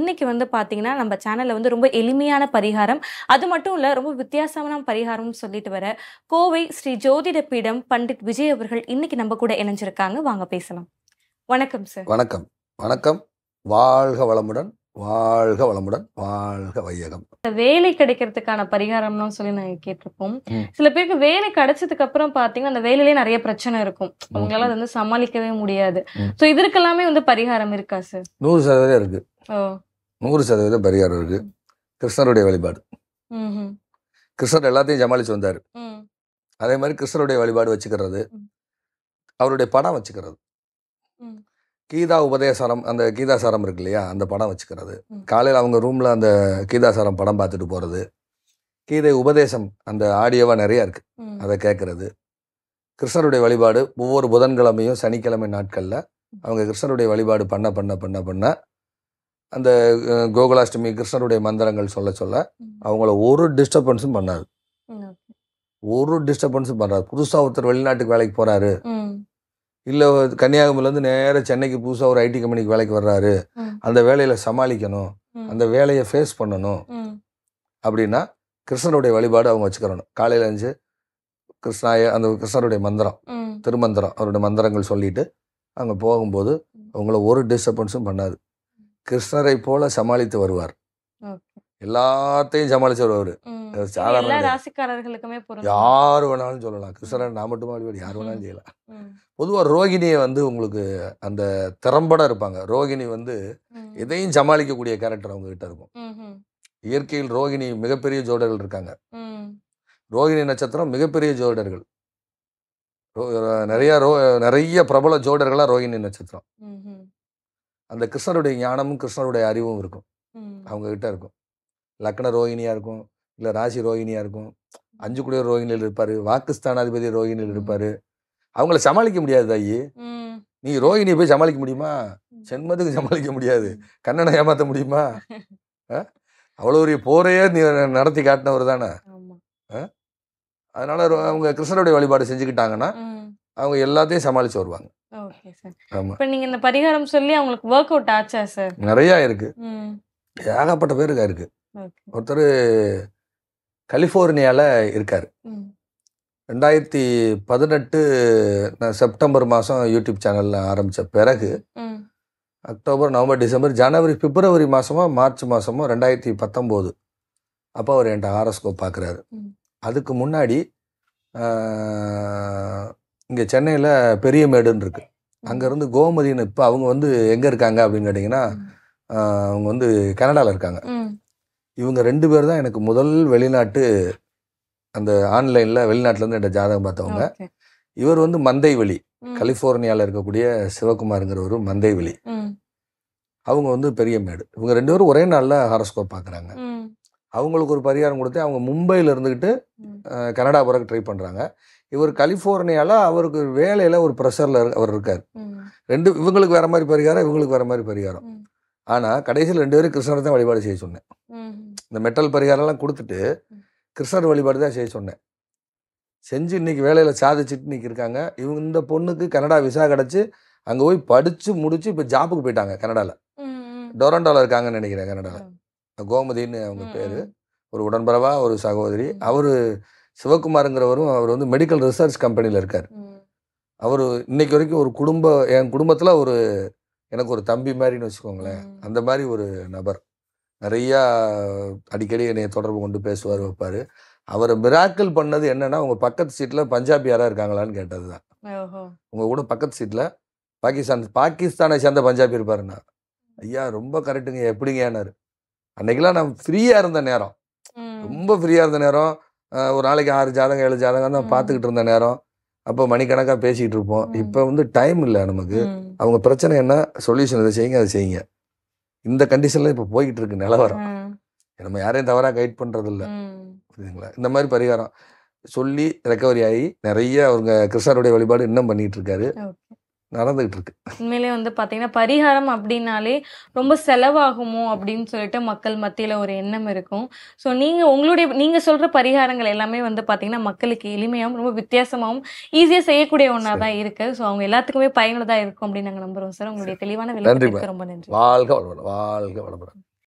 இன்னைக்கு வந்து பார்த்தீங்கன்னா நம்ம சேனலில் வந்து ரொம்ப எளிமையான பரிகாரம் அது மட்டும் இல்லை ரொம்ப வித்தியாசமான பரிகாரம்னு சொல்லிட்டு வர கோவை ஸ்ரீ ஜோதிட பீடம் பண்டிட் விஜய் அவர்கள் இன்னைக்கு நம்ம கூட இணைஞ்சிருக்காங்க வாங்க பேசலாம் வணக்கம் சார் வணக்கம் வணக்கம் வாழ்க வளமுடன் வாழ்க வளமுடன் வாழ்க வையகம் வேலை கிடைக்கிறதுக்கான பரிகாரம் சொல்லி நாங்க கேட்டிருப்போம் சில பேருக்கு வேலை கிடைச்சதுக்கு அப்புறம் பாத்தீங்கன்னா அந்த வேலையிலேயே நிறைய பிரச்சனை இருக்கும் அவங்களால அதை வந்து சமாளிக்கவே முடியாது சோ இதற்கெல்லாமே வந்து பரிகாரம் இருக்கா சார் நூறு சதவீதம் இருக்கு நூறு சதவீதம் பெரியார் இருக்கு கிருஷ்ணருடைய வழிபாடு கிருஷ்ணர் எல்லாத்தையும் சமாளிச்சு வந்தார் அதே மாதிரி கிருஷ்ணருடைய வழிபாடு வச்சுக்கிறது அவருடைய படம் வச்சுக்கிறது கீதா உபதேசாரம் அந்த கீதாசாரம் இருக்கு இல்லையா அந்த படம் வச்சுக்கிறது காலையில் அவங்க ரூமில் அந்த கீதாசாரம் படம் பார்த்துட்டு போகிறது கீதை உபதேசம் அந்த ஆடியோவாக நிறையா இருக்குது அதை கேட்குறது கிருஷ்ணருடைய வழிபாடு ஒவ்வொரு புதன்கிழமையும் சனிக்கிழமை நாட்களில் அவங்க கிருஷ்ணருடைய வழிபாடு பண்ண பண்ண பண்ண பண்ண அந்த கோகுலாஷ்டமி கிருஷ்ணருடைய மந்திரங்கள் சொல்ல சொல்ல அவங்கள ஒரு டிஸ்டர்பன்ஸும் பண்ணாது ஒரு டிஸ்டர்பன்ஸும் பண்ணாது புதுசாக ஒருத்தர் வெளிநாட்டுக்கு வேலைக்கு போகிறாரு இல்லை கன்னியாகுமரியிலேருந்து நேராக சென்னைக்கு புதுசாக ஒரு ஐடி கம்பெனிக்கு வேலைக்கு வர்றாரு அந்த வேலையில் சமாளிக்கணும் அந்த வேலையை ஃபேஸ் பண்ணணும் அப்படின்னா கிருஷ்ணருடைய வழிபாடு அவங்க வச்சுக்கிறணும் காலையில் எழுந்து கிருஷ்ணாய அந்த கிருஷ்ணருடைய மந்திரம் திருமந்திரம் அவருடைய மந்திரங்கள் சொல்லிட்டு அங்கே போகும்போது அவங்கள ஒரு டிஸ்டர்பன்ஸும் பண்ணாது கிருஷ்ணரை போல சமாளித்து வருவார் எல்லாத்தையும் சமாளிச்சு வருவார் சாதாரண ராசிக்காரர்களுக்குமே யார் வேணாலும் சொல்லலாம் கிருஷ்ணரை நான் மட்டும் வழிபாடு யார் வேணாலும் செய்யலாம் பொதுவாக ரோகிணியை வந்து உங்களுக்கு அந்த திறம்பட இருப்பாங்க ரோகிணி வந்து எதையும் சமாளிக்கக்கூடிய கேரக்டர் அவங்க கிட்ட இருக்கும் இயற்கையில் ரோகிணி மிகப்பெரிய ஜோடர்கள் இருக்காங்க ரோகிணி நட்சத்திரம் மிகப்பெரிய ஜோடர்கள் நிறைய ரோ நிறைய பிரபல ஜோடர்களாக ரோகிணி நட்சத்திரம் அந்த கிருஷ்ணருடைய ஞானமும் கிருஷ்ணருடைய அறிவும் இருக்கும் அவங்க கிட்ட இருக்கும் லக்ன ரோஹிணியாக இருக்கும் இல்லை ராசி ரோஹிணியாக இருக்கும் அஞ்சு கூட ரோஹிணியில் இருப்பார் வாக்குஸ்தானாதிபதி ரோஹிணியில் இருப்பார் அவங்கள சமாளிக்க முடியாது தாயி நீ ரோஹிணியை போய் சமாளிக்க முடியுமா சென்மத்துக்கு சமாளிக்க முடியாது கண்ணனை ஏமாற்ற முடியுமா அவ்வளோ ஒரு போரையே நீ நடத்தி காட்டினவர் தானே அதனால அவங்க கிருஷ்ணருடைய வழிபாடு செஞ்சுக்கிட்டாங்கன்னா அவங்க எல்லாத்தையும் சமாளித்து வருவாங்க ஓகே ஆமாம் இப்போ நீங்கள் இந்த பரிகாரம் சொல்லி அவங்களுக்கு ஒர்க் அவுட் ஆச்சா சார் நிறையா இருக்கு ஏகப்பட்ட பேருக்கு இருக்கு ஒருத்தர் கலிஃபோர்னியாவில் இருக்கார் ரெண்டாயிரத்தி பதினெட்டு நான் செப்டம்பர் மாதம் யூடியூப் சேனலில் ஆரம்பித்த பிறகு அக்டோபர் நவம்பர் டிசம்பர் ஜனவரி பிப்ரவரி மாதமோ மார்ச் மாதமோ ரெண்டாயிரத்தி பத்தொம்போது அப்போ அவர் என்கிட்ட ஆரோஸ்கோப் பார்க்குறாரு அதுக்கு முன்னாடி இங்கே சென்னையில் பெரிய மேடுன்னு இருக்குது அங்கேருந்து கோமதினு இப்போ அவங்க வந்து எங்கே இருக்காங்க அப்படின்னு கேட்டிங்கன்னா அவங்க வந்து கனடாவில் இருக்காங்க இவங்க ரெண்டு பேர் தான் எனக்கு முதல் வெளிநாட்டு அந்த ஆன்லைனில் வெளிநாட்டிலேருந்து என்கிட்ட ஜாதகம் பார்த்தவங்க இவர் வந்து மந்தைவெளி கலிஃபோர்னியாவில் இருக்கக்கூடிய சிவகுமாருங்கிற ஒரு மந்தைவெளி அவங்க வந்து பெரிய மேடு இவங்க ரெண்டு பேரும் ஒரே நாளில் ஹாரஸ்கோப் பார்க்குறாங்க அவங்களுக்கு ஒரு பரிகாரம் கொடுத்து அவங்க மும்பையில் இருந்துக்கிட்டு கனடா போகிறக்கு ட்ரை பண்ணுறாங்க இவர் கலிஃபோர்னியாவில் அவருக்கு வேலையில் ஒரு ப்ரெஷரில் அவர் இருக்கார் ரெண்டு இவங்களுக்கு வேறு மாதிரி பரிகாரம் இவங்களுக்கு வேறு மாதிரி பரிகாரம் ஆனால் கடைசியில் ரெண்டு பேரும் கிருஷ்ணரை தான் வழிபாடு செய்ய சொன்னேன் இந்த மெட்டல் பரிகாரம்லாம் கொடுத்துட்டு கிருஷ்ணர் வழிபாடு தான் செய்ய சொன்னேன் செஞ்சு இன்றைக்கி வேலையில் சாதிச்சுட்டு இன்றைக்கி இருக்காங்க இவங்க இந்த பொண்ணுக்கு கனடா விசா கிடச்சி அங்கே போய் படித்து முடித்து இப்போ ஜாப்புக்கு போயிட்டாங்க கனடாவில் டொரண்டோவில் இருக்காங்கன்னு நினைக்கிறேன் கனடாவில் கோமதின்னு அவங்க பேர் ஒரு உடன்பரவா ஒரு சகோதரி அவர் சிவகுமாருங்கிறவரும் அவர் வந்து மெடிக்கல் ரிசர்ச் கம்பெனியில் இருக்கார் அவர் இன்னைக்கு வரைக்கும் ஒரு குடும்ப என் குடும்பத்தில் ஒரு எனக்கு ஒரு தம்பி மாதிரின்னு வச்சுக்கோங்களேன் அந்த மாதிரி ஒரு நபர் நிறையா அடிக்கடி என்னை தொடர்பு கொண்டு பேசுவார் வைப்பார் அவர் மிராக்கிள் பண்ணது என்னென்னா உங்கள் பக்கத்து சீட்டில் பஞ்சாபி யாராக இருக்காங்களான்னு கேட்டது தான் உங்கள் கூட பக்கத்து சீட்டில் பாகிஸ்தான் பாகிஸ்தானை சேர்ந்த பஞ்சாபி இருப்பாருன்னா ஐயா ரொம்ப கரெக்டுங்க எப்படிங்கன்னாரு அன்னைக்கெல்லாம் நான் ஃப்ரீயாக இருந்த நேரம் ரொம்ப ஃப்ரீயாக இருந்த நேரம் ஒரு நாளைக்கு ஆறு ஜாதகம் ஏழு ஜாதகம் தான் பார்த்துக்கிட்டு இருந்த நேரம் அப்போ மணிக்கணக்காக பேசிக்கிட்டு இருப்போம் இப்போ வந்து டைம் இல்லை நமக்கு அவங்க பிரச்சனை என்ன சொல்யூஷன் இதை செய்யுங்க அதை செய்யுங்க இந்த கண்டிஷனில் இப்போ போய்கிட்டு இருக்கு நிலவரம் நம்ம யாரையும் தவறாக கைட் இல்லை புரியுதுங்களா இந்த மாதிரி பரிகாரம் சொல்லி ரெக்கவரி ஆகி நிறைய அவங்க கிருஷ்ணருடைய வழிபாடு இன்னும் பண்ணிகிட்டு இருக்காரு நடந்துகிட்டு இருக்கு உண்மையிலே வந்து பாத்தீங்கன்னா பரிகாரம் அப்படின்னாலே ரொம்ப செலவாகுமோ அப்படின்னு சொல்லிட்டு மக்கள் மத்தியில ஒரு எண்ணம் இருக்கும் ஸோ நீங்க உங்களுடைய நீங்க சொல்ற பரிகாரங்கள் எல்லாமே வந்து பாத்தீங்கன்னா மக்களுக்கு எளிமையாகவும் ரொம்ப வித்தியாசமாகவும் ஈஸியா செய்யக்கூடிய ஒன்றா தான் இருக்கு ஸோ அவங்க எல்லாத்துக்குமே பயனுள்ளதா இருக்கும் அப்படின்னு நாங்க நம்புறோம் சார் உங்களுடைய தெளிவான விளையாட்டு ரொம்ப நன்றி வாழ்க வளமுடன் வாழ்க வளமுடன்